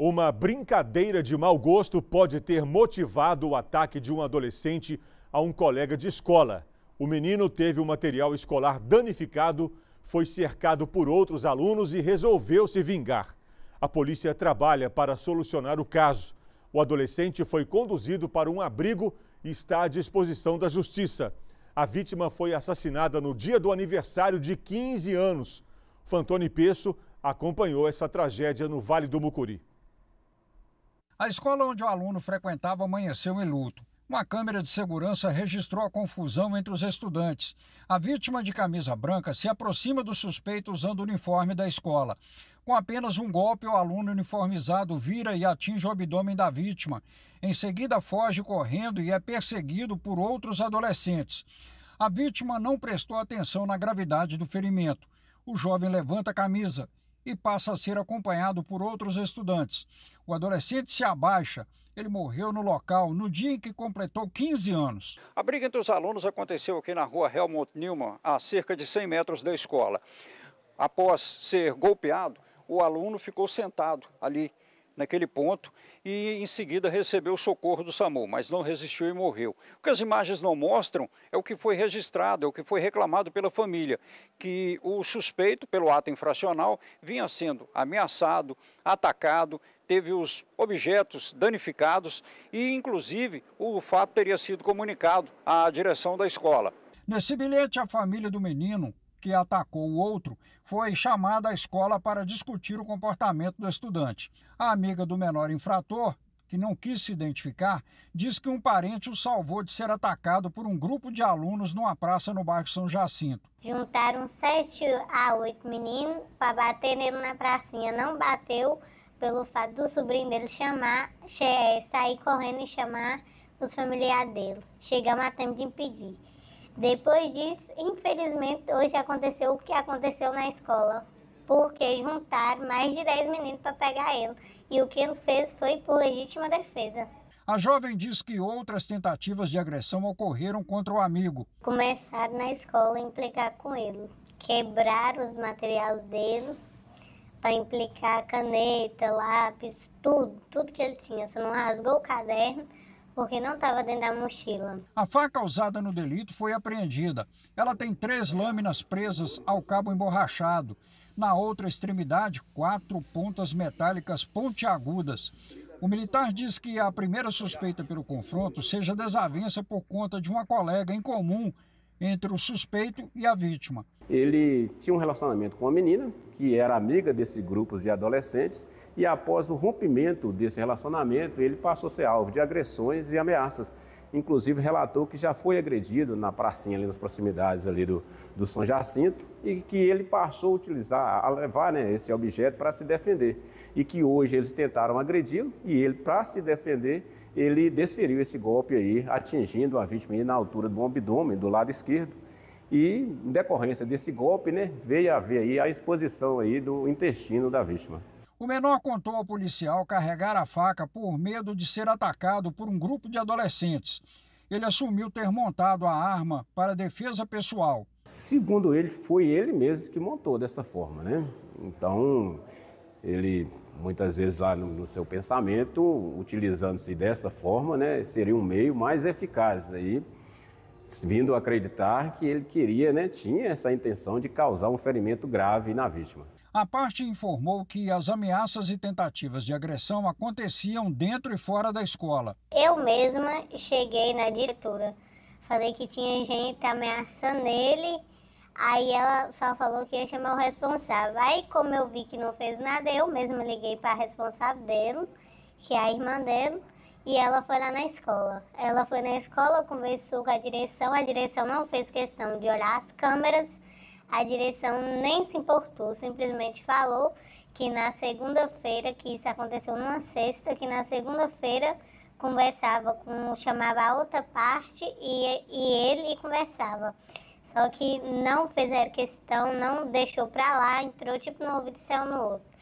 Uma brincadeira de mau gosto pode ter motivado o ataque de um adolescente a um colega de escola. O menino teve o material escolar danificado, foi cercado por outros alunos e resolveu se vingar. A polícia trabalha para solucionar o caso. O adolescente foi conduzido para um abrigo e está à disposição da justiça. A vítima foi assassinada no dia do aniversário de 15 anos. Fantoni Peço acompanhou essa tragédia no Vale do Mucuri. A escola onde o aluno frequentava amanheceu em luto. Uma câmera de segurança registrou a confusão entre os estudantes. A vítima de camisa branca se aproxima do suspeito usando o uniforme da escola. Com apenas um golpe, o aluno uniformizado vira e atinge o abdômen da vítima. Em seguida, foge correndo e é perseguido por outros adolescentes. A vítima não prestou atenção na gravidade do ferimento. O jovem levanta a camisa e passa a ser acompanhado por outros estudantes. O adolescente se abaixa. Ele morreu no local no dia em que completou 15 anos. A briga entre os alunos aconteceu aqui na rua Helmut Newman, a cerca de 100 metros da escola. Após ser golpeado, o aluno ficou sentado ali naquele ponto e em seguida recebeu o socorro do SAMU, mas não resistiu e morreu. O que as imagens não mostram é o que foi registrado, é o que foi reclamado pela família, que o suspeito pelo ato infracional vinha sendo ameaçado, atacado, teve os objetos danificados e, inclusive, o fato teria sido comunicado à direção da escola. Nesse bilhete, a família do menino que atacou o outro, foi chamada à escola para discutir o comportamento do estudante. A amiga do menor infrator, que não quis se identificar, diz que um parente o salvou de ser atacado por um grupo de alunos numa praça no bairro São Jacinto. Juntaram sete a oito meninos para bater nele na pracinha. Não bateu pelo fato do sobrinho dele chamar, sair correndo e chamar os familiares dele. Chegamos a tempo de impedir. Depois disso, infelizmente, hoje aconteceu o que aconteceu na escola, porque juntaram mais de 10 meninos para pegar ele, e o que ele fez foi por legítima defesa. A jovem diz que outras tentativas de agressão ocorreram contra o amigo. Começaram na escola a implicar com ele, quebraram os materiais dele para implicar caneta, lápis, tudo, tudo que ele tinha. Só não rasgou o caderno, porque não estava dentro da mochila. A faca usada no delito foi apreendida. Ela tem três lâminas presas ao cabo emborrachado. Na outra extremidade, quatro pontas metálicas pontiagudas. O militar diz que a primeira suspeita pelo confronto seja desavença por conta de uma colega em comum entre o suspeito e a vítima. Ele tinha um relacionamento com uma menina que era amiga desse grupo de adolescentes e após o rompimento desse relacionamento, ele passou a ser alvo de agressões e ameaças inclusive relatou que já foi agredido na pracinha ali nas proximidades ali do, do São Jacinto e que ele passou a utilizar, a levar né, esse objeto para se defender. E que hoje eles tentaram agredi-lo e ele, para se defender, ele desferiu esse golpe aí, atingindo a vítima aí na altura do abdômen, do lado esquerdo. E, em decorrência desse golpe, né, veio a ver aí a exposição aí do intestino da vítima. O menor contou ao policial carregar a faca por medo de ser atacado por um grupo de adolescentes. Ele assumiu ter montado a arma para defesa pessoal. Segundo ele, foi ele mesmo que montou dessa forma, né? Então, ele muitas vezes lá no, seu pensamento, utilizando-se dessa forma, né, seria um meio mais eficaz aí, vindo acreditar que ele queria, né, tinha essa intenção de causar um ferimento grave na vítima. A parte informou que as ameaças e tentativas de agressão aconteciam dentro e fora da escola. Eu mesma cheguei na diretora, falei que tinha gente ameaçando ele, aí ela só falou que ia chamar o responsável. Aí, como eu vi que não fez nada, eu mesma liguei para a responsável dele, que é a irmã dele. E ela foi lá na escola. Ela foi na escola, conversou com a direção, a direção não fez questão de olhar as câmeras, a direção nem se importou, simplesmente falou que na segunda-feira, que isso aconteceu numa sexta, que na segunda-feira conversava com, chamava a outra parte e, e ele conversava. Só que não fizeram questão, não deixou pra lá, entrou tipo no ouvido e saiu no outro.